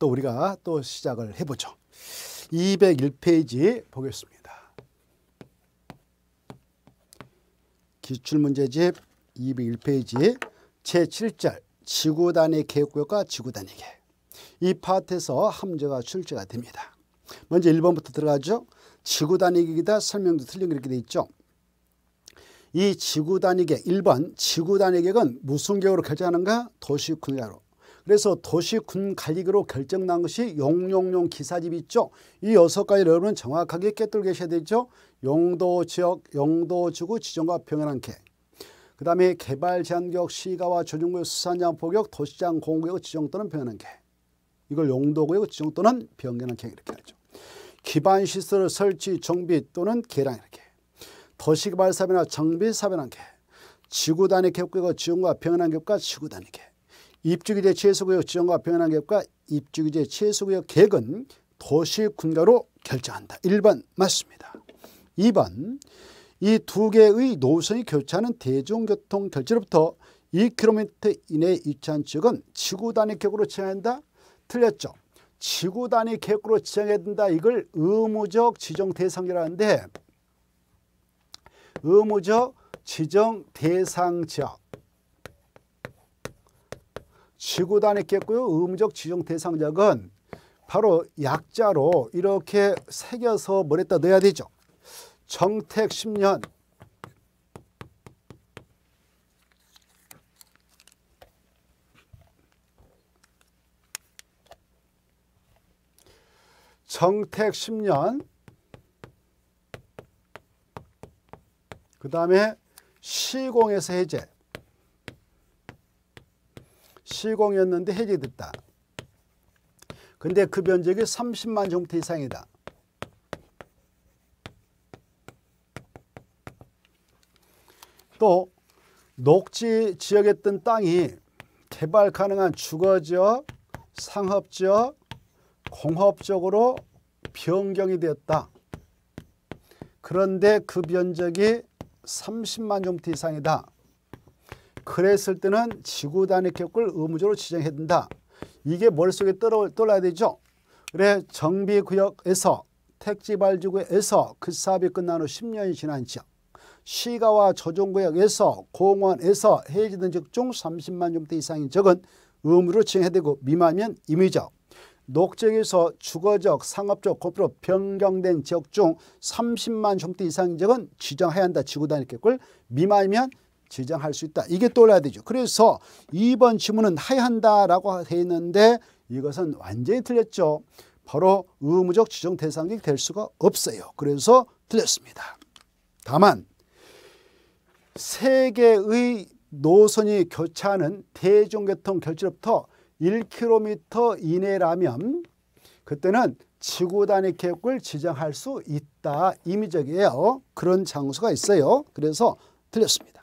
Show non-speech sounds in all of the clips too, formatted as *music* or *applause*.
또 우리가 또 시작을 해보죠. 201페이지 보겠습니다. 기출문제집 201페이지 제7절 지구단의 계획과 지구단의 계획 이 파트에서 함재가 출제가 됩니다. 먼저 1번부터 들어가죠. 지구단의 계획이다 설명도 틀린 이렇게 돼 있죠. 이 지구단의 계획 1번 지구단의 계획은 무슨 계획으로 결정하는가? 도시군야로 그래서 도시군 관리기로 결정난 것이 용용용 기사집 있죠. 이 여섯 가지 여러분 정확하게 깨뜨려 계셔야 되죠. 용도 지역, 용도 지구 지정과 평연한 계그 다음에 개발 제한격 시가와 조정구역 수산장 포격 도시장 공구역 지정 또는 변경한 계 이걸 용도구역 지정 또는 변경한 계 이렇게 하죠. 기반 시설 설치 정비 또는 계량 이렇게 도시개발 사변화 정비 사변한 계 지구 단위 계획과 지원과 변경한 계획과 지구 단위 계획 입주기제 최소구역 지정과 변환한 계획과 입주기제 최소구역 계획은 도시군가로 결정한다. 1번 맞습니다. 2번 이 두 개의 노선이 교차하는 대중교통 결제로부터 2km 이내에 위치한 지역은 지구 단위 계획으로 지정한다. 틀렸죠. 지구 단위 계획으로 지정해야 된다. 이걸 의무적 지정 대상이라는데 의무적 지정 대상 지역 지구단했겠고요. 의적 지정 대상작은 바로 약자로 이렇게 새겨서 뭐랬다 넣어야 되죠. 정택 10년 정택 10년 그 다음에 시공에서 해제 시공이었는데 해제됐다. 근데 그 면적이 30만 정도 이상이다. 또 녹지 지역에 있던 땅이 개발 가능한 주거지역, 상업지역, 공업적으로 변경이 되었다. 그런데 그 면적이 30만 정도 이상이다. 그랬을 때는 지구 단위 격을 의무적으로 지정해야 된다. 이게 머릿속에 떠올라야 되죠. 그래 정비구역에서 택지발주구에서 그 사업이 끝난 후 10년이 지난 지역 시가와 조정구역에서 공원에서 해지된 적중 30만 점대 이상인 적은 의무로 지정해야 되고 미만이면 임의적 녹지역에서 주거적, 상업적, 고프로 변경된 지역 중 30만 점대 이상인 적은 지정해야 한다. 지구단위 격을 미만이면 지정할 수 있다. 이게 떠올라야 되죠. 그래서 2번 지문은 하야한다라고 돼 있는데 이것은 완전히 틀렸죠. 바로 의무적 지정 대상이 될 수가 없어요. 그래서 틀렸습니다. 다만 세계의 노선이 교차하는 대중교통 결제로부터 1km 이내라면 그때는 지구 단위 계획을 지정할 수 있다. 임의적이에요. 그런 장소가 있어요. 그래서 틀렸습니다.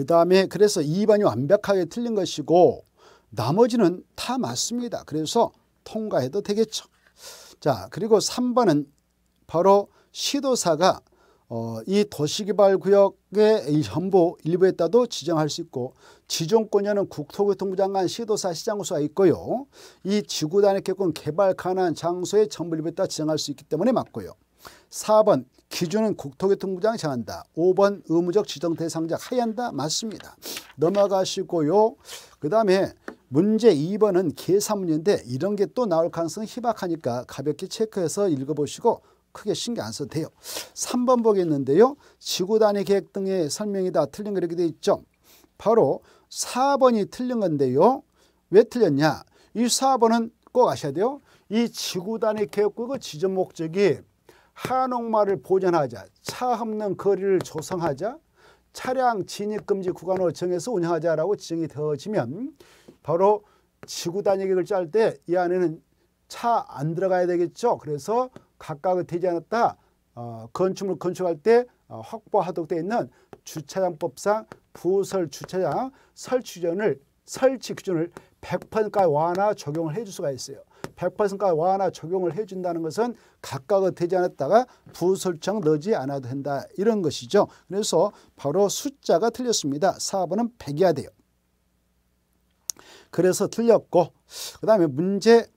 그 다음에 그래서 2번이 완벽하게 틀린 것이고 나머지는 다 맞습니다. 그래서 통과해도 되겠죠. 자 그리고 3번은 바로 시도사가 어, 이 도시개발구역의 전부 일부에 따도 지정할 수 있고 지정권에는 국토교통부 장관, 시도사, 시장고수가 있고요. 이 지구단의 개권 개발 가능한 장소의 전부 일부에 따 지정할 수 있기 때문에 맞고요. 4번 기준은 국토교통부장이 정한다. 5번 의무적 지정 대상자 하얀다 맞습니다. 넘어가시고요. 그 다음에 문제 2번은 계산문제인데 이런 게 또 나올 가능성이 희박하니까 가볍게 체크해서 읽어보시고 크게 신경 안 써도 돼요. 3번 보겠는데요. 지구단위 계획 등의 설명이다. 틀린 거 이렇게 돼 있죠. 바로 4번이 틀린 건데요. 왜 틀렸냐. 이 4번은 꼭 아셔야 돼요. 이 지구단위 계획국의 지정 목적이 한옥마을 보존하자, 차 없는 거리를 조성하자, 차량 진입금지 구간을 정해서 운영하자라고 지정이 되어지면 바로 지구단 위 계획을 짤 때 이 안에는 차 안 들어가야 되겠죠. 그래서 각각의 되지 않았다 어, 건축물 건축할 때 어, 확보하도록 되어 있는 주차장법상 부설 주차장 설치 기준을 설치 기준을 100%까지 완화 적용을 해줄 수가 있어요. 1 0 0까지 완화 적용을 해준다는 것은 각각은 되지 않았다가 부설정 넣지 않아도 된다 이런 것이죠. 그래서 바로 숫자가 틀렸습니다. 4번은 100이야 돼요. 그래서 틀렸고 그 다음에 문제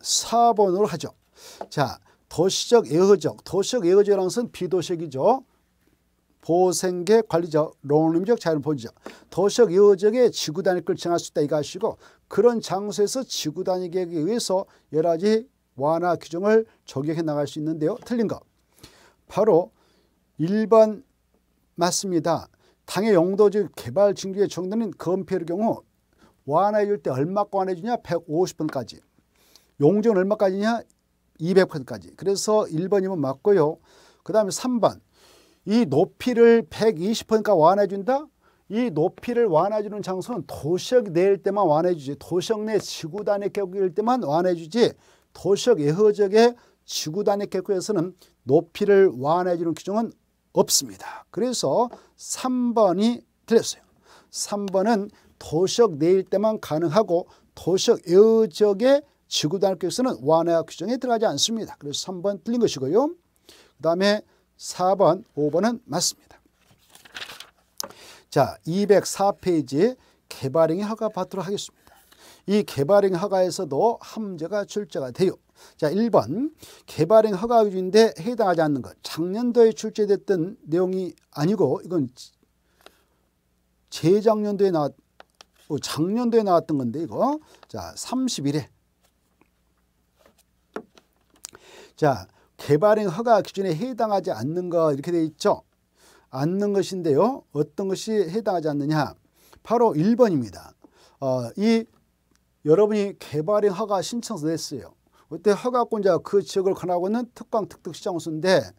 4번으로 하죠. 자 도시적 예허적, 도시적 예허적이라는 것은 비도시적이죠. 보생계 관리자 농림적 자연보존자 도시적 여적의 지구 단위를 결정할 수 있다 이가시고 거 그런 장소에서 지구 단위 계획에 의해서 여러 가지 완화 규정을 적용해 나갈 수 있는데요. 틀린 거. 바로 1번 맞습니다. 당의 용도적 개발 징기의 정도는 건폐율 경우 완화해줄 때 얼마큼 완화해주냐? 150%까지. 용적은 얼마까지냐? 200%까지. 그래서 1번이면 맞고요. 그 다음에 3번. 이 높이를 120%니까 완화해준다? 이 높이를 완화해주는 장소는 도시역 내일 때만 완화해주지 도시역 내 지구 단위 격일 때만 완화해주지 도시역 예허적의 지구 단위 격에서는 높이를 완화해주는 규정은 없습니다. 그래서 3번이 틀렸어요. 3번은 도시역 내일 때만 가능하고 도시역 예허적의 지구 단위 격에서는 완화 규정에 들어가지 않습니다. 그래서 3번 틀린 것이고요. 그 다음에 4번, 5번은 맞습니다. 자, 204페이지 개발행위 허가 받도록 하겠습니다. 이 개발행 허가에서도 함제가 출제가 돼요. 자, 1번 개발행 허가 기준인데 해당하지 않는 것. 작년도에 출제됐던 내용이 아니고 이건 재작년도에 나왔 어, 작년도에 나왔던 건데 이거 자 31회 자 개발행 허가 기준에 해당하지 않는 것 이렇게 되어 있죠. 않는 것인데요. 어떤 것이 해당하지 않느냐. 바로 1번입니다. 어, 이 여러분이 개발행 허가 신청서 냈어요. 그때 허가권자그 지역을 관하고 있는 특강 특특시장호인데그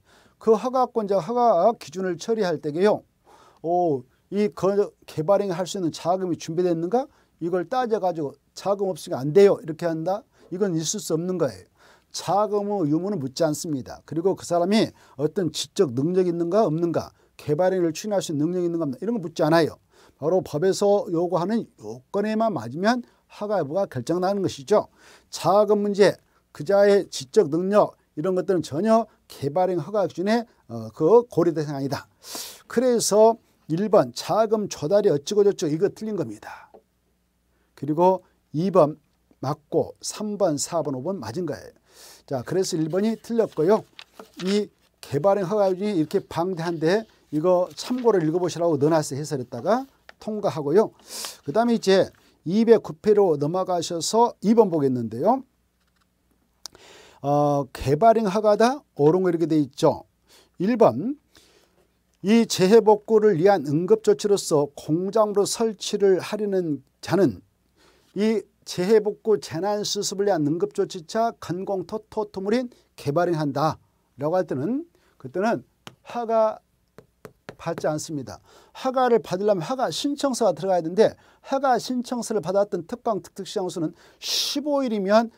허가권자 허가 기준을 처리할 때게요. 오, 이 개발행 할 수 있는 자금이 준비됐는가? 이걸 따져가지고 자금 없으니까 안 돼요. 이렇게 한다? 이건 있을 수 없는 거예요. 차금의 유무는 묻지 않습니다. 그리고 그 사람이 어떤 지적 능력이 있는가 없는가 개발행위를 추진할 수 있는 능력이 있는가 없는가 이런 거 묻지 않아요. 바로 법에서 요구하는 요건에만 맞으면 하가 여부가 결정나는 것이죠. 자금 문제, 그자의 지적 능력 이런 것들은 전혀 개발인 허가 기준에 어, 그 고려 대상 아니다. 그래서 1번 자금 조달이 어찌고 저찌고 이거 틀린 겁니다. 그리고 2번 맞고 3번, 4번, 5번 맞은 거예요. 자, 그래서 1번이 틀렸고요. 이 개발행 허가율이 이렇게 방대한데 이거 참고를 읽어보시라고 넣어놨어요. 해설했다가 통과하고요. 그 다음에 이제 2 0 9회로 넘어가셔서 2번 보겠는데요. 어, 개발행 허가다 오롱 이렇게 돼 있죠. 1번 이 재해복구를 위한 응급조치로서 공장으로 설치를 하려는 자는 이 재해복구 재난수습을 위한 응급조치차 건공토 토토물인 개발행한다 라고 할 때는 그때는 허가 받지 않습니다. 허가를 받으려면 허가 신청서가 들어가야 되는데 허가 신청서를 받았던 특방특특시장수는 15일이면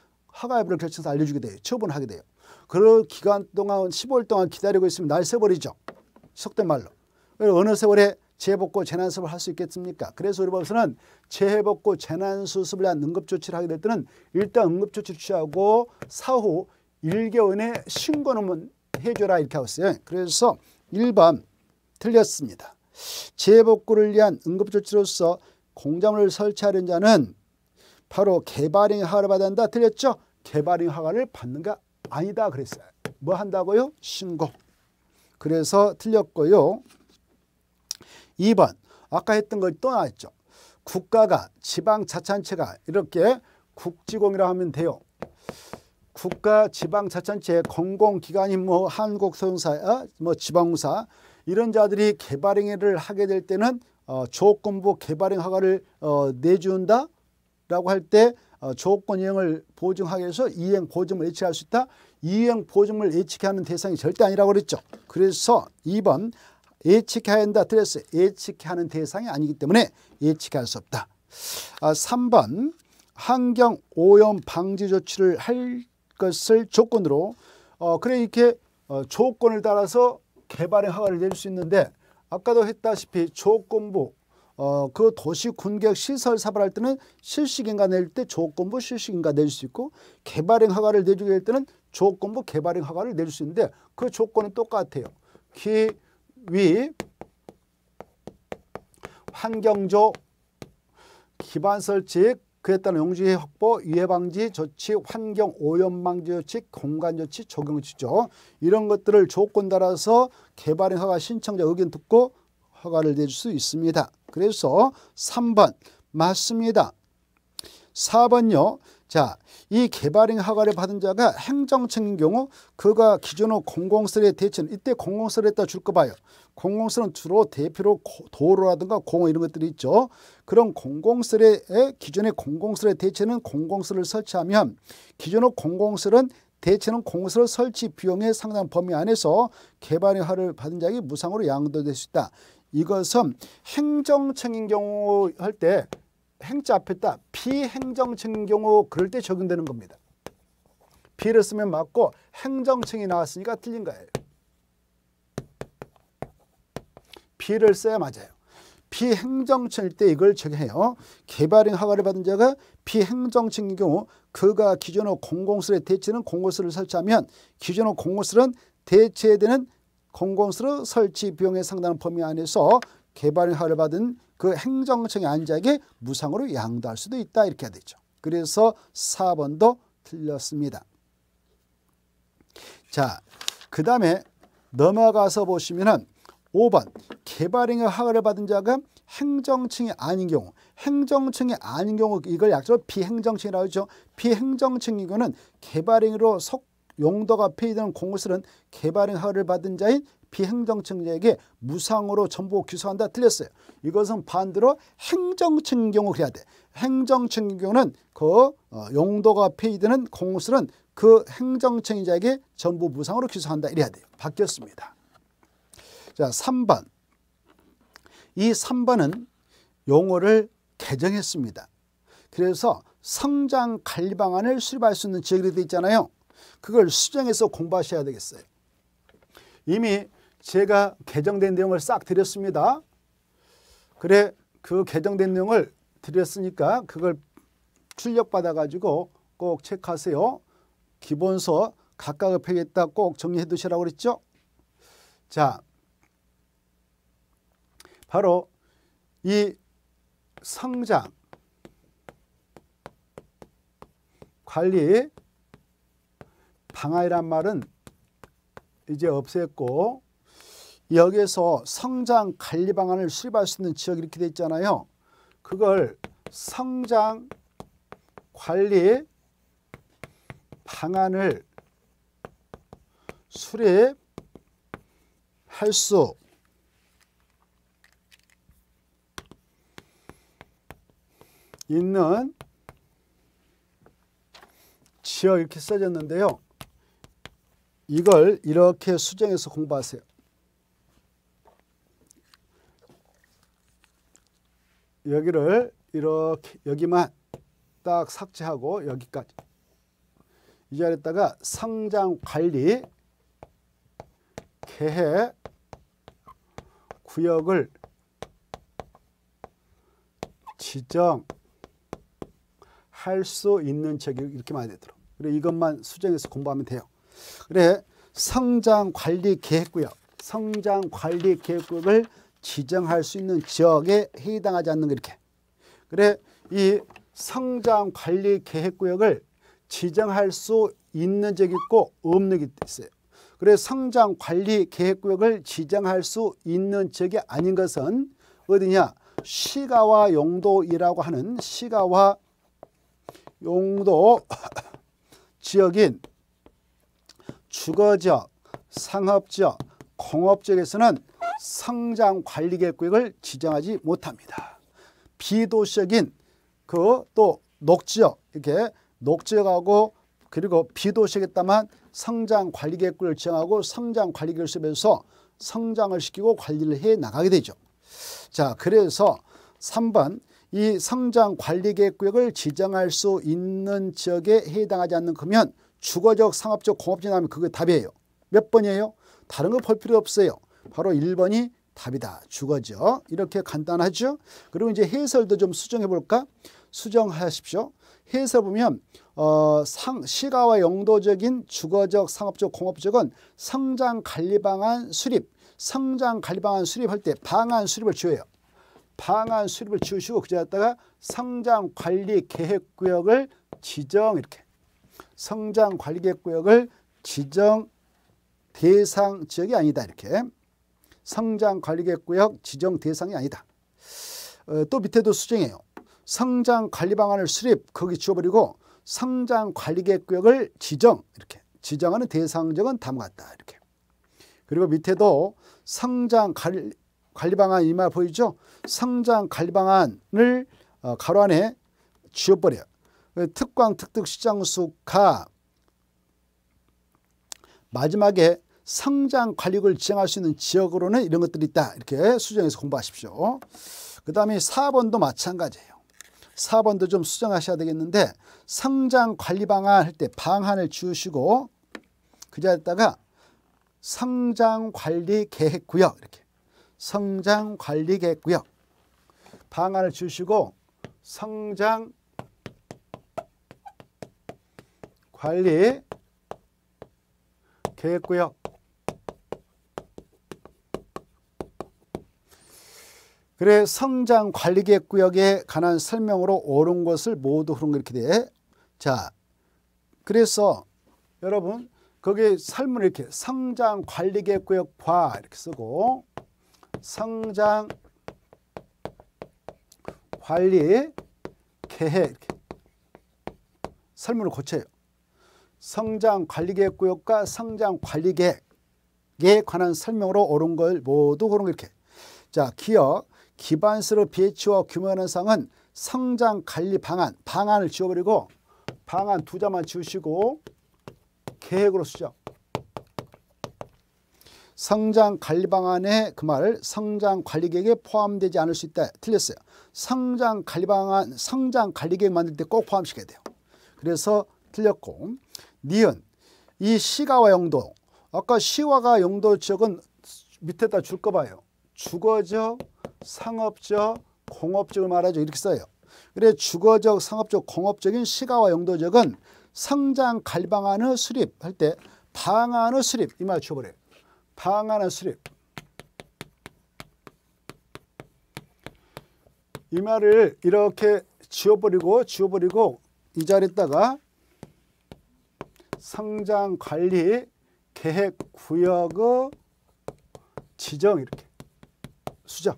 허가 여부를 결정해서 알려주게 돼요. 처분하게 돼요. 그 기간 동안 15일 동안 기다리고 있으면 날 새버리죠. 속된 말로. 어느 세월에 재해복구 재난수습을 할 수 있겠습니까? 그래서 우리 법에서는 재복고 재난수습을 위한 응급조치를 하게 될 때는 일단 응급조치를 취하고 사후 1개월 내 신고는 해줘라 이렇게 하고 있어요. 그래서 1번 틀렸습니다. 재복구를 위한 응급조치로서 공장을 설치하는 자는 바로 개발인 허가를 받아다 틀렸죠? 개발인 허가를 받는가 아니다 그랬어요. 뭐 한다고요? 신고. 그래서 틀렸고요. 2번 아까 했던 걸또 나왔죠. 국가가 지방자치단체가 이렇게 국지공이라 하면 돼요. 국가 지방자치단체 공공기관인 뭐 한국소용사 어? 뭐 지방공사 이런 자들이 개발행위를 하게 될 때는 어, 조건부 개발행 허가를 어, 내준다 라고 할때 어, 조건 이행을 보증하기 위해서 이행 보증을 예측할 수 있다. 이행 보증을 예측하는 대상이 절대 아니라고 그랬죠. 그래서 2번 예측해야 한다. 드레스 예측하는 대상이 아니기 때문에 예측할 수 없다. 아, 3번 환경 오염 방지 조치를 할 것을 조건으로 어, 그래 이렇게 어, 조건을 따라서 개발의 허가를 낼 수 있는데 아까도 했다시피 조건부 어, 그 도시 군객 시설 사발할 때는 실시인가 낼 때 조건부 실시인가 낼 수 있고 개발행 허가를 내주게 될 때는 조건부 개발행 허가를 낼 수 있는데 그 조건은 똑같아요. 그위 환경조 기반 설치 그에 따른 용지의 확보, 유해 방지 조치, 환경 오염 방지 조치, 공간 조치, 적용 조치죠. 이런 것들을 조건 따라서 개발인 허가 신청자 의견 듣고 허가를 내줄 수 있습니다. 그래서 3번 맞습니다. 4번요. 자, 이 개발인 허가를 받은 자가 행정청인 경우 그가 기존의 공공설에 대체는 이때 공공설에다 줄거 봐요. 공공설은 주로 대표로 도로라든가 공원 이런 것들이 있죠. 그런 공공설에 기존의 공공설에 대체는 공공설을 설치하면 기존의 공공설은 대체는 공공설 설치 비용의 상당 범위 안에서 개발인 허를 받은 자에게 무상으로 양도될 수 있다. 이것은 행정청인 경우 할때 행자 앞에다 비행정층인 경우 그럴 때 적용되는 겁니다. 비를 쓰면 맞고 행정층이 나왔으니까 틀린 거예요. 비를 써야 맞아요. 비행정층일 때 이걸 적용해요. 개발인 허가를 받은 자가 비행정층인 경우 그가 기존의 공공수를 대체는 공공수를 설치하면 기존의 공공수는 대체되는 공공수 설치 비용에 상당한 범위 안에서 개발인 허가를 받은 그 행정청에 안자에게 무상으로 양도할 수도 있다 이렇게 해야 되죠. 그래서 4번도 틀렸습니다. 자, 그 다음에 넘어가서 보시면은 5번 개발행위 허가를 받은 자가 행정층이 아닌 경우 행정층이 아닌 경우 이걸 약자로 비행정층이라고 하죠. 비행정층이 경우는 개발행위로 속 용도가 폐의되는 공고스는 개발행위 허가를 받은 자인 비행정청에게 무상으로 전부 기소한다 틀렸어요. 이것은 반대로 행정청 경우 해야 돼. 행정청 경우는 그 어, 용도가 폐의되는 공수는 그 행정청자에게 전부 무상으로 기소한다 이래야 돼요. 바뀌었습니다. 자, 3번. 이 3번은 용어를 개정했습니다. 그래서 성장 관리 방안을 수립할 수 있는 지역이 되어 있잖아요. 그걸 수정해서 공부하셔야 되겠어요. 이미 제가 개정된 내용을 싹 드렸습니다. 그래 그 개정된 내용을 드렸으니까 그걸 출력받아가지고 꼭 체크하세요. 기본서 각각의 페에다꼭 정리해 두시라고 그랬죠. 자, 바로 이 성장 관리 방아이란 말은 이제 없앴고 여기에서 성장 관리 방안을 수립할 수 있는 지역 이렇게 이돼 있잖아요. 그걸 성장 관리 방안을 수립할 수 있는 지역 이렇게 써졌는데요. 이걸 이렇게 수정해서 공부하세요. 여기를 이렇게 여기만 딱 삭제하고 여기까지 이 자리에다가 상장 관리 개해 구역을 지정할 수 있는 책이 이렇게 많이 되도록 그래 이것만 수정해서 공부하면 돼요. 그래 성장 관리 계획구역 성장 관리 계획구역을 지정할 수 있는 지역에 해당하지 않는 거 이렇게. 그래 이 성장 관리 계획 구역을 지정할 수 있는 적이 있고 없는 게 있어요. 그래 성장 관리 계획 구역을 지정할 수 있는 지역이 아닌 것은 어디냐? 시가와 용도이라고 하는 시가와 용도 *laughs* 지역인 주거지역, 상업지역, 공업 지역에서는 성장 관리 계획을 지정하지 못합니다. 비도시적인 그 또 녹지역 이렇게 녹지역하고 그리고 비도시겠다만 성장 관리 계획을 지정하고 성장 관리 결습에서 성장을 시키고 관리를 해 나가게 되죠. 자, 그래서 3번 이 성장 관리 계획을 지정할 수 있는 지역에 해당하지 않는 그면 주거적 상업적 공업지역하면 그게 답이에요. 몇 번이에요? 다른 거 볼 필요 없어요. 바로 1번이 답이다. 주거죠. 이렇게 간단하죠. 그리고 이제 해설도 좀 수정해 볼까? 수정하십시오. 해서 보면 어, 상, 시가와 영도적인 주거적, 상업적, 공업적은 성장 관리 방안 수립, 성장 관리 방안 수립할 때 방안 수립을 지어요. 방안 수립을 지우시고 그제다가 성장 관리 계획 구역을 지정 이렇게 성장 관리 계획 구역을 지정 대상 지역이 아니다 이렇게 성장관리계획구역 지정 대상이 아니다. 어, 또 밑에도 수정해요. 성장관리방안을 수립 거기 지워버리고 성장관리계획구역을 지정 이렇게 지정하는 대상 지은다음 같다 이렇게 그리고 밑에도 성장관리 관리이말 보이죠? 성장 관리방안을 어, 가로 안에 지워버려요. 그 특광, 특득, 시장수가 마지막에 성장 관리를 지향할 수 있는 지역으로는 이런 것들이 있다. 이렇게 수정해서 공부하십시오. 그 다음에 4번도 마찬가지예요. 4번도 좀 수정하셔야 되겠는데 성장 관리 방안 할 때 방안을 지우시고 그 자리에다가 성장 관리 계획 구역 이렇게 성장 관리 계획 구역 방안을 지우시고 성장 관리 계획구역 그래 성장 관리계획 구역에 관한 설명으로 옳은 것을 모두 흐른 이렇게 돼. 자, 그래서 여러분 거기 설문 이렇게 성장 관리계획 구역 봐 이렇게 쓰고 성장 관리 계획 이렇게 설문을 고쳐요. 성장 관리계획 구역과 성장 관리계획에 관한 설명으로 옳은 걸 모두 그런 이렇게. 자, 기억. 기반수를 배치와 규모하는 상은 성장 관리 방안, 방안을 지워버리고 방안 두 자만 지우시고 계획으로 쓰죠. 성장 관리 방안의 그 말을 성장 관리 계획에 포함되지 않을 수 있다. 틀렸어요. 성장 관리 방안, 성장 관리 계획 만들 때 꼭 포함시켜야 돼요. 그래서 틀렸고 니은 이 시가와 영도 아까 시와가 영도 지역은 밑에다 줄 거 봐요. 주거적, 상업적, 공업적을 말하죠. 이렇게 써요. 그래 주거적, 상업적, 공업적인 시가와 영도적은 성장 갈방안의 수립할 때 방안의 수립 이말 쳐버려요. 방안의 수립 이 말을 이렇게 지워버리고 지워버리고 이 자리에다가 성장 관리 계획 구역의 지정 이렇게 수정.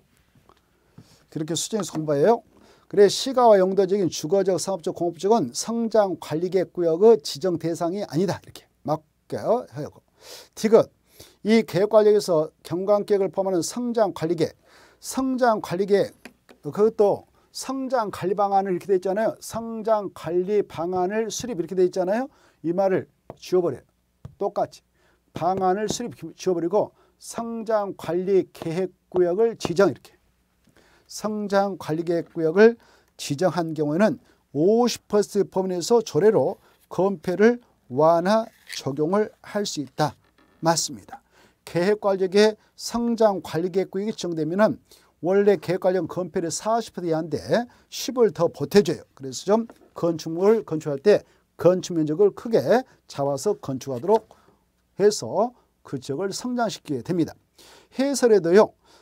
그렇게 수정이 선바예요. 그래 시가와 영도적인 주거적 상업적 공업적은 성장 관리계획 구역의 지정 대상이 아니다. 이렇게 맞게요. 하고. 디귿 이 계획 관리에서 경관 계획을 포함하는 성장 관리계획 성장 관리계획 그것도 성장 관리 방안을 이렇게 돼 있잖아요. 성장 관리 방안을 수립 이렇게 돼 있잖아요. 이 말을 지워버려요. 똑같이 방안을 수립 지워버리고 성장 관리 계획 구역을 지정 이렇게 성장 관리 계획 구역을 지정한 경우에는 50% 범위에서 조례로 건폐를 완화 적용을 할 수 있다. 맞습니다. 계획관리계 성장관리계획구역이 지정되면 원래 계획관련 건폐율40% 이하인데 10을 더 보태줘요. 그래서 좀 건축물을 건축할 때 건축 면적을 크게 잡아서 건축하도록 해서 그 지역을 성장시키게 됩니다. 해설에도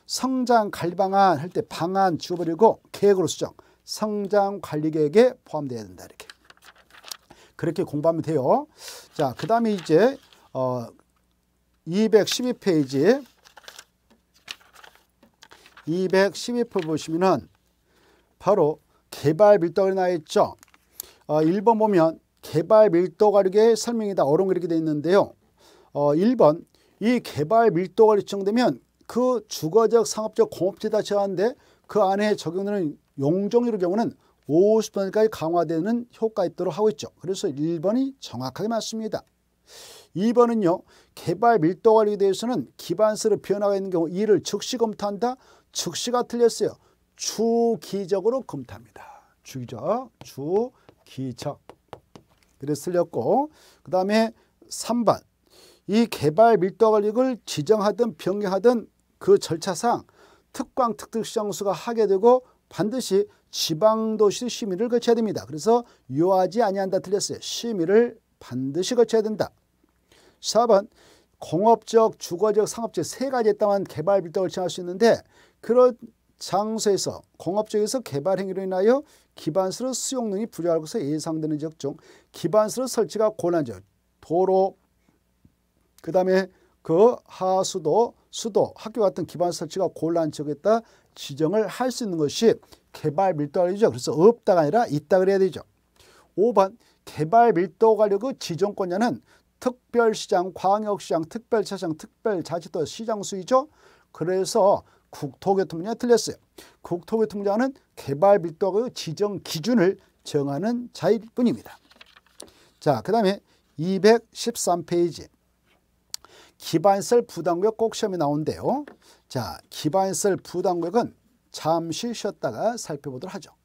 성장 관리 방안 할 때 방안 지워버리고 계획으로 수정 성장 관리 계획에 포함되어야 된다 이렇게 그렇게 공부하면 돼요 자그 다음에 이제 어 212페이지 212페이지 보시면은 바로 개발 밀도가 나와 있죠 어 1번 보면 개발 밀도 가리게 설명이다 어롱 이렇게 돼 있는데요 어 1번 이 개발 밀도가 일정되면 그 주거적 상업적 공업지다 제한데 그 안에 적용되는 용적률의 경우는 50%까지 강화되는 효과 있도록 하고 있죠. 그래서 1번이 정확하게 맞습니다. 2번은요. 개발 밀도 관리에 대해서는 기반세로 변화가 있는 경우 이를 즉시 검토한다. 즉시가 틀렸어요. 주기적으로 검토합니다. 주기적, 주기적. 그래서 틀렸고 그 다음에 3번 이 개발 밀도 관리를 지정하든 변경하든 그 절차상 특광 특특시장수가 하게 되고 반드시 지방도시 심의를 거쳐야 됩니다. 그래서 요하지 아니한다 틀렸어요. 심의를 반드시 거쳐야 된다. 4번 공업적, 주거적, 상업적 세 가지에 따른 개발 빌덕을 정할 수 있는데 그런 장소에서 공업적에서 개발 행위로 인하여 기반시설 수용능이 부족할 것으로 예상되는 지역 중 기반시설 설치가 고난적 도로 그다음에 그 하수도, 수도, 학교 같은 기반 설치가 곤란 지역에다 지정을 할 수 있는 것이 개발 밀도 관리죠. 그래서 없다가 아니라 있다 그래야 되죠. 5번 개발 밀도 관리 그 지정 권자는 특별시장, 광역시장, 특별차장, 특별자치도 시장 수이죠 그래서 국토교통부장 틀렸어요. 국토교통부장은 개발 밀도의 지정 기준을 정하는 자일 뿐입니다. 자, 그 다음에 213페이지. 기반세 부담구역 꼭 시험에 나온대요. 자, 기반세 부담구역은 잠시 쉬었다가 살펴보도록 하죠.